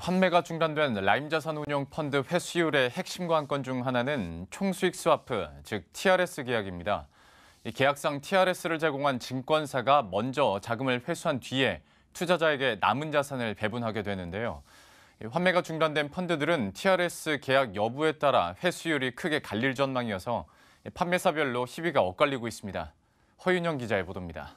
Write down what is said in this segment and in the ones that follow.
환매가 중단된 라임자산 운용 펀드 회수율의 핵심 관건 중 하나는 총수익 스와프, 즉 TRS 계약입니다. 계약상 TRS를 제공한 증권사가 먼저 자금을 회수한 뒤에 투자자에게 남은 자산을 배분하게 되는데요. 환매가 중단된 펀드들은 TRS 계약 여부에 따라 회수율이 크게 갈릴 전망이어서 판매사별로 희비가 엇갈리고 있습니다. 허윤영 기자의 보도입니다.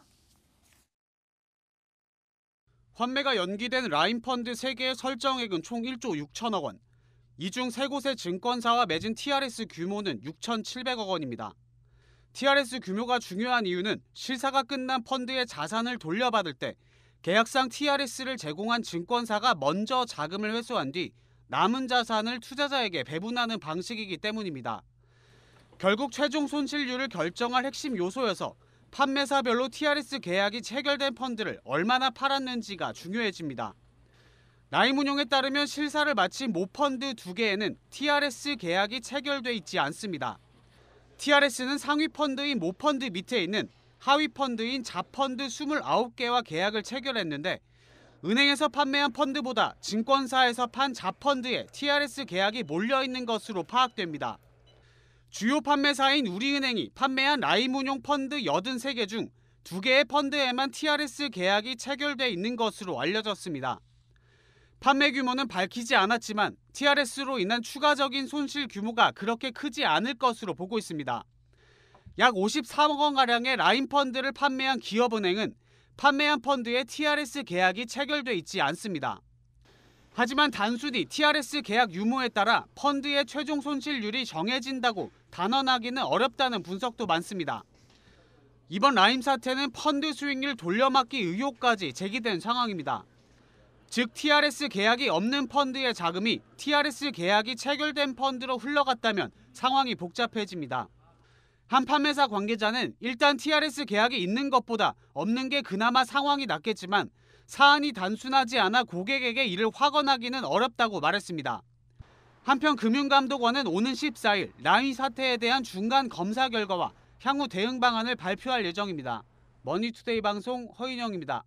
환매가 연기된 라인펀드 3개의 설정액은 총 1조 6천억 원. 이 중3 곳의 증권사와 맺은 TRS 규모는 6,700억 원입니다. TRS 규모가 중요한 이유는 실사가 끝난 펀드의 자산을 돌려받을 때 계약상 TRS를 제공한 증권사가 먼저 자금을 회수한 뒤 남은 자산을 투자자에게 배분하는 방식이기 때문입니다. 결국 최종 손실률을 결정할 핵심 요소여서 판매사별로 TRS 계약이 체결된 펀드를 얼마나 팔았는지가 중요해집니다. 나이문용에 따르면 실사를 마친 모펀드 두 개에는 TRS 계약이 체결돼 있지 않습니다. TRS는 상위 펀드인 모펀드 밑에 있는 하위 펀드인 자펀드 29개와 계약을 체결했는데 은행에서 판매한 펀드보다 증권사에서 판 자펀드에 TRS 계약이 몰려 있는 것으로 파악됩니다. 주요 판매사인 우리은행이 판매한 라임운용 펀드 83개 중 2개의 펀드에만 TRS 계약이 체결돼 있는 것으로 알려졌습니다. 판매 규모는 밝히지 않았지만 TRS로 인한 추가적인 손실 규모가 그렇게 크지 않을 것으로 보고 있습니다. 약 53억 원가량의 라임 펀드를 판매한 기업은행은 판매한 펀드의 TRS 계약이 체결돼 있지 않습니다. 하지만 단순히 TRS 계약 유무에 따라 펀드의 최종 손실률이 정해진다고 단언하기는 어렵다는 분석도 많습니다. 이번 라임 사태는 펀드 수익률 돌려막기 의혹까지 제기된 상황입니다. 즉 TRS 계약이 없는 펀드의 자금이 TRS 계약이 체결된 펀드로 흘러갔다면 상황이 복잡해집니다. 한 판매사 관계자는 일단 TRS 계약이 있는 것보다 없는 게 그나마 상황이 낫겠지만 사안이 단순하지 않아 고객에게 이를 확언하기는 어렵다고 말했습니다. 한편 금융감독원은 오는 14일 라위 사태에 대한 중간 검사 결과와 향후 대응 방안을 발표할 예정입니다. 머니투데이 방송 허인영입니다.